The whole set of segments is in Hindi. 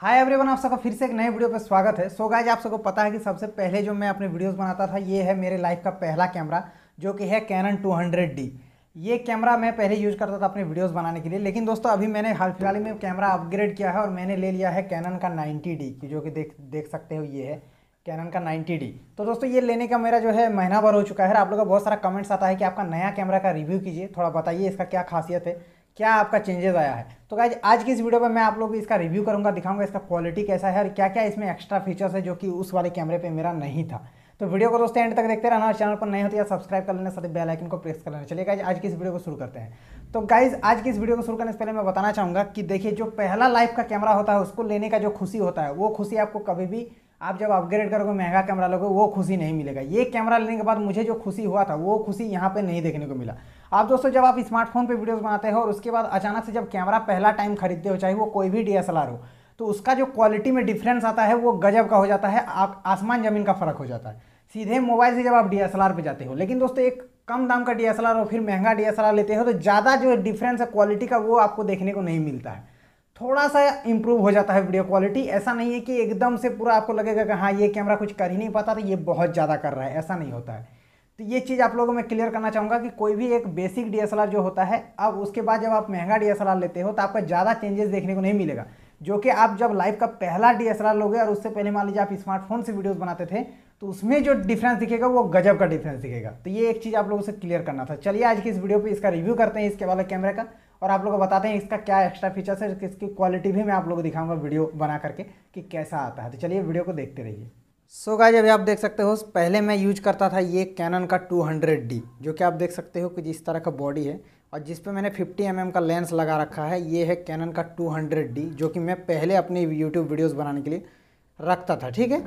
हाय एवरीवन आप सबका फिर से एक नए वीडियो पर स्वागत है सो so गाइज आप सबको पता है कि सबसे पहले जो मैं अपने वीडियोस बनाता था ये है मेरे लाइफ का पहला कैमरा जो कि है कैनन 200D ये कैमरा मैं पहले यूज़ करता था अपने वीडियोस बनाने के लिए लेकिन दोस्तों अभी मैंने हाल फिलहाल में कैमरा अपग्रेड किया है और मैंने ले लिया है कैनन का नाइन्टी की जो कि देख देख सकते हो ये है कैनन का डी तो दोस्तों ये लेने का मेरा जो है महीना भर हो चुका है आप लोगों का बहुत सारा कमेंट्स आता है कि आपका नया कैमरा का रिव्यू कीजिए थोड़ा बताइए इसका क्या खासियत है क्या आपका चेंजेस आया है तो गाइज आज की इस वीडियो में मैं आप लोग इसका रिव्यू करूंगा दिखाऊंगा इसका क्वालिटी कैसा है और क्या क्या इसमें एक्स्ट्रा फीचर्स है जो कि उस वाले कैमरे पे मेरा नहीं था तो वीडियो को दोस्तों एंड तक देखते रहना चैनल पर नहीं होती या सब्सक्राइब कर लेना साथ ही बेल आइकन को प्रेस कर लेना चलिए गाइज आज की इस वीडियो को शुरू करते हैं तो गाइज आज की इस वीडियो को शुरू करने से पहले मैं बताना चाहूँगा कि देखिए जो पहला लाइफ का कैमरा होता है उसको लेने का जो खुशी होता है वो खुशी आपको कभी भी आप जब अपग्रेड करोगे महंगा कैमरा लोगे वो खुशी नहीं मिलेगा ये कैमरा लेने के बाद मुझे जो खुशी हुआ था वो खुशी यहाँ पे नहीं देखने को मिला आप दोस्तों जब आप स्मार्टफोन पे वीडियोस बनाते हो और उसके बाद अचानक से जब कैमरा पहला टाइम खरीदते हो चाहे वो कोई भी डीएसएलआर हो तो उसका जो क्वालिटी में डिफरेंस आता है वो गजब का हो जाता है आप आसमान ज़मीन का फ़र्क हो जाता है सीधे मोबाइल से जब आप डी पे जाते हो लेकिन दोस्तों एक कम दाम का डी और फिर महंगा डी लेते हो तो ज़्यादा जो डिफरेंस है क्वालिटी का वो आपको देखने को नहीं मिलता है थोड़ा सा इम्प्रूव हो जाता है वीडियो क्वालिटी ऐसा नहीं है कि एकदम से पूरा आपको लगेगा कि हाँ ये कैमरा कुछ कर ही नहीं पाता था तो ये बहुत ज़्यादा कर रहा है ऐसा नहीं होता है तो ये चीज़ आप लोगों में क्लियर करना चाहूँगा कि कोई भी एक बेसिक डीएसएलआर जो होता है अब उसके बाद जब आप महंगा डीएसएलआर लेते हो तो आपका ज़्यादा चेंजेस देखने को नहीं मिलेगा जो कि आप जब लाइव का पहला डीएसएलआर लोगे और उससे पहले मान लीजिए आप स्मार्टफोन से वीडियोज़ बनाते थे तो उसमें जो डिफरेंस दिखेगा वो गजब का डिफरेंस दिखेगा तो ये एक चीज़ आप लोगों से क्लियर करना था चलिए आज की इस वीडियो पे इसका रिव्यू करते हैं इसके वाले कैमरे का और आप लोगों को बताते हैं इसका क्या एक्स्ट्रा फीचर्स है इसकी क्वालिटी भी मैं आप लोगों को दिखाऊंगा वीडियो बना करके कि कैसा आता है तो चलिए वीडियो को देखते रहिए सो गाइज अभी आप देख सकते हो पहले मैं यूज करता था ये कैनन का 200D जो कि आप देख सकते हो कि जिस तरह का बॉडी है और जिस पे मैंने 50 mm का लेंस लगा रखा है ये है कैनन का 200D जो कि मैं पहले अपनी यूट्यूब वीडियोस बनाने के लिए रखता था ठीक है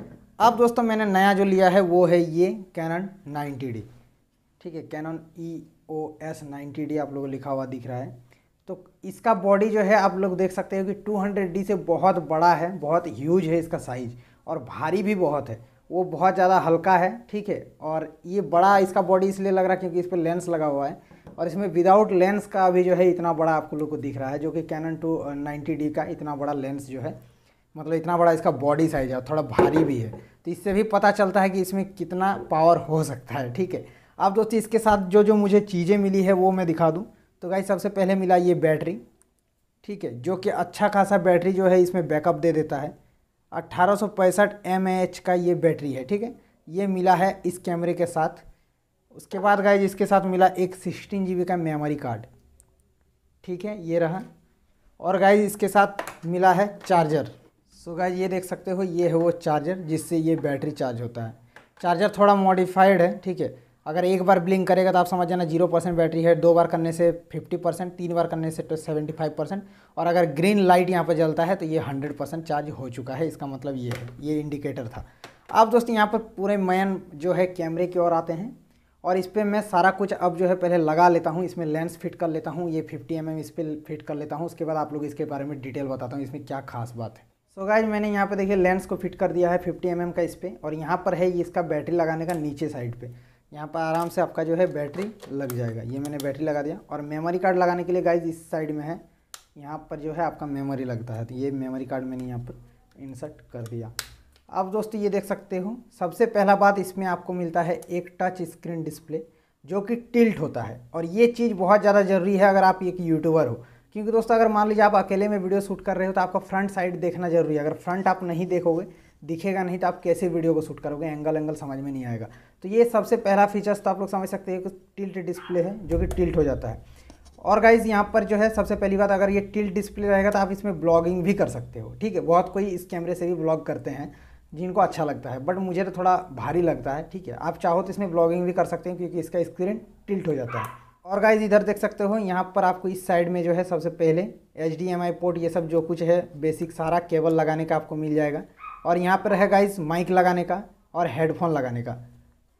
अब दोस्तों मैंने नया जो लिया है वो है ये कैनन 90D ठीक है Canon E O S ninety आप लोगों को लिखा हुआ दिख रहा है तो इसका बॉडी जो है आप लोग देख सकते हो कि डी से बहुत बड़ा है बहुत ह्यूज है इसका साइज़ और भारी भी बहुत है वो बहुत ज़्यादा हल्का है ठीक है और ये बड़ा इसका बॉडी इसलिए लग रहा है क्योंकि इस पर लेंस लगा हुआ है और इसमें विदाउट लेंस का भी जो है इतना बड़ा आपको लोग को दिख रहा है जो कि कैनन टू नाइन्टी डी का इतना बड़ा लेंस जो है मतलब इतना बड़ा इसका बॉडी साइज है थोड़ा भारी भी है तो इससे भी पता चलता है कि इसमें कितना पावर हो सकता है ठीक है अब दोस्तों इसके साथ जो जो मुझे चीज़ें मिली है वो मैं दिखा दूँ तो भाई सबसे पहले मिला ये बैटरी ठीक है जो कि अच्छा खासा बैटरी जो है इसमें बैकअप दे देता है अट्ठारह सौ पैंसठ एम एच का ये बैटरी है ठीक है ये मिला है इस कैमरे के साथ उसके बाद गए इसके साथ मिला एक सिक्सटीन जी का मेमोरी कार्ड ठीक है ये रहा और गाय इसके साथ मिला है चार्जर सो गाय ये देख सकते हो ये है वो चार्जर जिससे ये बैटरी चार्ज होता है चार्जर थोड़ा मॉडिफाइड है ठीक है अगर एक बार ब्लिंक करेगा तो आप समझ जाना जीरो परसेंट बैटरी है दो बार करने से फिफ्टी परसेंट तीन बार करने से सेवेंटी फाइव परसेंट और अगर ग्रीन लाइट यहाँ पर जलता है तो ये हंड्रेड परसेंट चार्ज हो चुका है इसका मतलब ये है ये इंडिकेटर था अब दोस्तों यहाँ पर पूरे मैन जो है कैमरे की ओर आते हैं और इस पर मैं सारा कुछ अब जो है पहले लगा लेता हूँ इसमें लेंस फिट कर लेता हूँ ये फिफ्टी एम इस पर फिट कर लेता हूँ उसके बाद आप लोग इसके बारे में डिटेल बताता हूँ इसमें क्या खास बात है सो so गाइज मैंने यहाँ पे देखिए लेंस को फिट कर दिया है 50 एम mm का इस पर और यहाँ पर है इसका बैटरी लगाने का नीचे साइड पर यहाँ पर आराम से आपका जो है बैटरी लग जाएगा ये मैंने बैटरी लगा दिया और मेमोरी कार्ड लगाने के लिए गाइज इस साइड में है यहाँ पर जो है आपका मेमोरी लगता है तो ये मेमोरी कार्ड मैंने यहाँ पर इंसर्ट कर दिया अब दोस्तों ये देख सकते हो सबसे पहला बात इसमें आपको मिलता है एक टच स्क्रीन डिस्प्ले जो कि टिल्ट होता है और ये चीज़ बहुत ज़्यादा ज़रूरी है अगर आप एक यूट्यूबर हो क्योंकि दोस्तों अगर मान लीजिए आप अकेले में वीडियो शूट कर रहे हो तो आपका फ्रंट साइड देखना जरूरी है अगर फ्रंट आप नहीं देखोगे दिखेगा नहीं तो आप कैसे वीडियो को शूट करोगे एंगल एंगल समझ में नहीं आएगा तो ये सबसे पहला फीचर्स तो आप लोग समझ सकते हैं कि टिल्ट डिस्प्ले है जो कि टिल्ट हो जाता है और गाइज यहाँ पर जो है सबसे पहली बात अगर ये टिल्ट डिस्प्ले रहेगा तो आप इसमें ब्लॉगिंग भी कर सकते हो ठीक है बहुत कोई इस कैमरे से भी ब्लॉग करते हैं जिनको अच्छा लगता है बट मुझे तो थोड़ा भारी लगता है ठीक है आप चाहो तो इसमें ब्लॉगिंग भी कर सकते हैं क्योंकि इसका स्क्रीन टिल्ट हो जाता है और गाइज इधर देख सकते हो यहाँ पर आपको इस साइड में जो है सबसे पहले एच पोर्ट ये सब जो कुछ है बेसिक सारा केबल लगाने का आपको मिल जाएगा और यहाँ पर है गाइस माइक लगाने का और हेडफोन लगाने का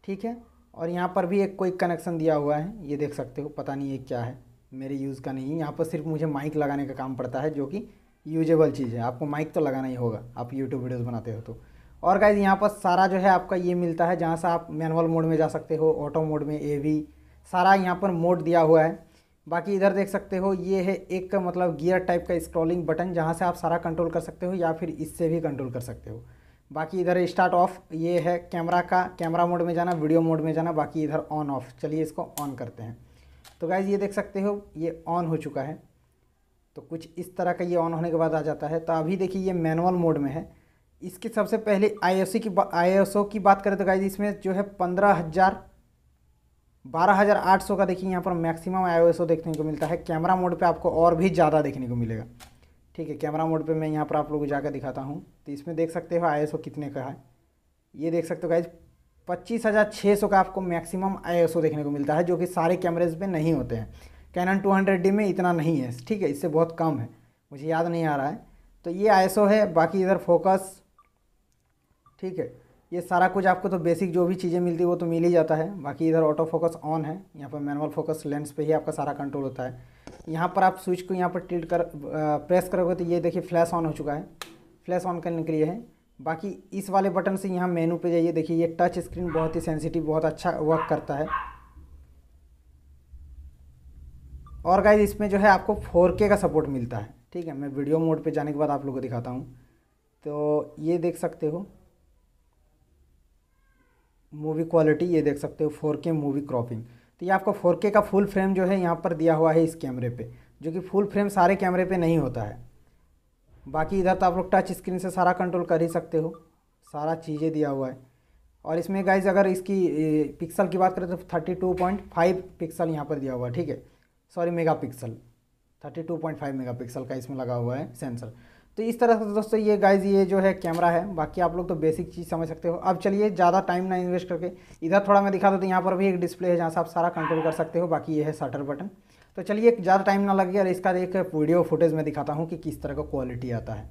ठीक है और यहाँ पर भी एक कोई कनेक्शन दिया हुआ है ये देख सकते हो पता नहीं ये क्या है मेरे यूज़ का नहीं है यहाँ पर सिर्फ मुझे माइक लगाने का काम पड़ता है जो कि यूजेबल चीज़ है आपको माइक तो लगाना ही होगा आप यूट्यूब वीडियोज़ बनाते हो तो और गाइज यहाँ पर सारा जो है आपका ये मिलता है जहाँ से आप मैनुअल मोड में जा सकते हो ऑटो मोड में ए सारा यहाँ पर मोड दिया हुआ है बाकी इधर देख सकते हो ये है एक मतलब गियर टाइप का स्क्रॉलिंग बटन जहाँ से आप सारा कंट्रोल कर सकते हो या फिर इससे भी कंट्रोल कर सकते हो बाकी इधर स्टार्ट ऑफ ये है कैमरा का कैमरा मोड में जाना वीडियो मोड में जाना बाकी इधर ऑन ऑफ चलिए इसको ऑन करते हैं तो गाइज़ ये देख सकते हो ये ऑन हो चुका है तो कुछ इस तरह का ये ऑन होने के बाद आ जाता है तो अभी देखिए ये मैनुअल मोड में है इसके सबसे पहले आई की आई की बात करें तो गाइज इसमें जो है पंद्रह हज़ार 12800 का देखिए यहाँ पर मैक्सिमम ओ देखने को मिलता है कैमरा मोड पे आपको और भी ज़्यादा देखने को मिलेगा ठीक है कैमरा मोड पे मैं यहाँ पर आप लोगों को जाकर दिखाता हूँ तो इसमें देख सकते हो आई कितने का है ये देख सकते हो गाइज पच्चीस हज़ार छः सौ का आपको मैक्सिमम आई देखने को मिलता है जो कि सारे कैमरेज में नहीं होते हैं कैनन टू हंड्रेड डी में इतना नहीं है ठीक है इससे बहुत कम है मुझे याद नहीं आ रहा है तो ये आई है बाकी इधर फोकस ठीक है ये सारा कुछ आपको तो बेसिक जो भी चीज़ें मिलती है वो तो मिल ही जाता है बाकी इधर ऑटो फोकस ऑन है यहाँ पर मैनुअल फोकस लेंस पे ही आपका सारा कंट्रोल होता है यहाँ पर आप स्विच को यहाँ पर टिल्ट कर प्रेस करोगे तो ये देखिए फ्लैश ऑन हो चुका है फ्लैश ऑन करने के लिए है बाकी इस वाले बटन से यहाँ मेनू पे जाइए देखिए ये टच स्क्रीन बहुत ही सेंसिटिव बहुत अच्छा वर्क करता है और गाइज इसमें जो है आपको फोर का सपोर्ट मिलता है ठीक है मैं वीडियो मोड पर जाने के बाद आप लोग को दिखाता हूँ तो ये देख सकते हो मूवी क्वालिटी ये देख सकते हो फोर के मूवी क्रॉपिंग तो ये आपको फोर के का फुल फ्रेम जो है यहाँ पर दिया हुआ है इस कैमरे पे जो कि फुल फ्रेम सारे कैमरे पे नहीं होता है बाकी इधर तो आप लोग टच स्क्रीन से सारा कंट्रोल कर ही सकते हो सारा चीज़ें दिया हुआ है और इसमें गाइज अगर इसकी पिक्सल की बात करें तो thirty two point five pixel यहाँ पर दिया हुआ है ठीक है sorry megapixel thirty two point five megapixel का इसमें लगा हुआ है सेंसर तो इस तरह से तो दोस्तों ये गाइज ये जो है कैमरा है बाकी आप लोग तो बेसिक चीज़ समझ सकते हो अब चलिए ज़्यादा टाइम ना इन्वेस्ट करके इधर थोड़ा मैं दिखा दूँ तो यहाँ पर भी एक डिस्प्ले है जहाँ से आप सारा कंट्रोल कर सकते हो बाकी ये है शटर बटन तो चलिए ज़्यादा टाइम ना लगे और इसका एक वीडियो फुटेज में दिखाता हूँ कि किस तरह का क्वालिटी आता है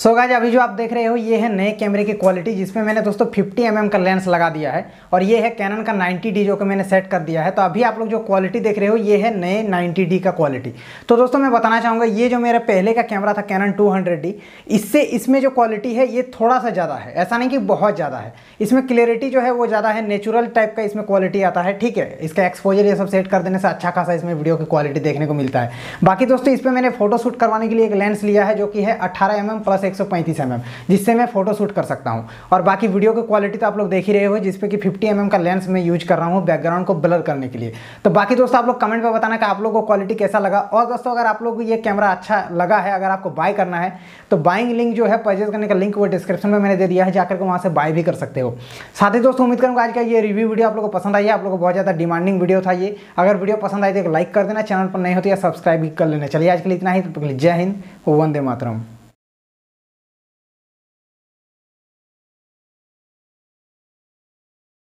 सो so गाइज अभी जो आप देख रहे हो ये है नए कैमरे की क्वालिटी जिसमें मैंने दोस्तों 50 एम mm का लेंस लगा दिया है और ये है कैनन का 90 डी जो कि मैंने सेट कर दिया है तो अभी आप लोग जो क्वालिटी देख रहे हो ये है नए 90 डी का क्वालिटी तो दोस्तों मैं बताना चाहूँगा ये जो मेरा पहले का कैमरा था कैनन टू डी इससे इसमें जो क्वालिटी है ये थोड़ा सा ज़्यादा है ऐसा नहीं कि बहुत ज़्यादा है इसमें क्लियरिटी जो है वो ज़्यादा है नेचुरल टाइप का इसमें क्वालिटी आता है ठीक है इसका एक्सपोजर ये सब सेट कर देने से अच्छा खासा इसमें वीडियो की क्वालिटी देखने को मिलता है बाकी दोस्तों इस पर मैंने शूट करवाने के लिए एक लेंस लिया है जो कि है अट्ठारह एम mm प्लस प्लस एक सौ mm, जिससे मैं फोटो शूट कर सकता हूँ और बाकी वीडियो की क्वालिटी तो आप लोग देख ही रहे हो जिसपे कि फिफ्टी एम mm का लेंस मैं यूज कर रहा हूँ बैकग्राउंड को ब्लर करने के लिए तो बाकी दोस्तों आप लोग कमेंट में बताना कि आप लोग को क्वालिटी कैसा लगा और दोस्तों अगर आप लोग को ये कैमरा अच्छा लगा है अगर आपको बाय करना है तो बाइंग लिंक जो है परचेज करने का लिंक वो डिस्क्रिप्शन में मैंने दे दिया है जाकर के वहाँ से बाय भी कर सकते हो साथ ही दोस्तों उम्मीद करूँगा आज का ये रिव्यू वीडियो आप लोग को पसंद आई है आप लोग को बहुत ज़्यादा डिमांडिंग वीडियो था ये अगर वीडियो पसंद आई तो लाइक कर देना चैनल पर नहीं होती है सब्सक्राइब भी कर लेना चलिए आज के लिए इतना ही तो जय हिंद वंदे मातरम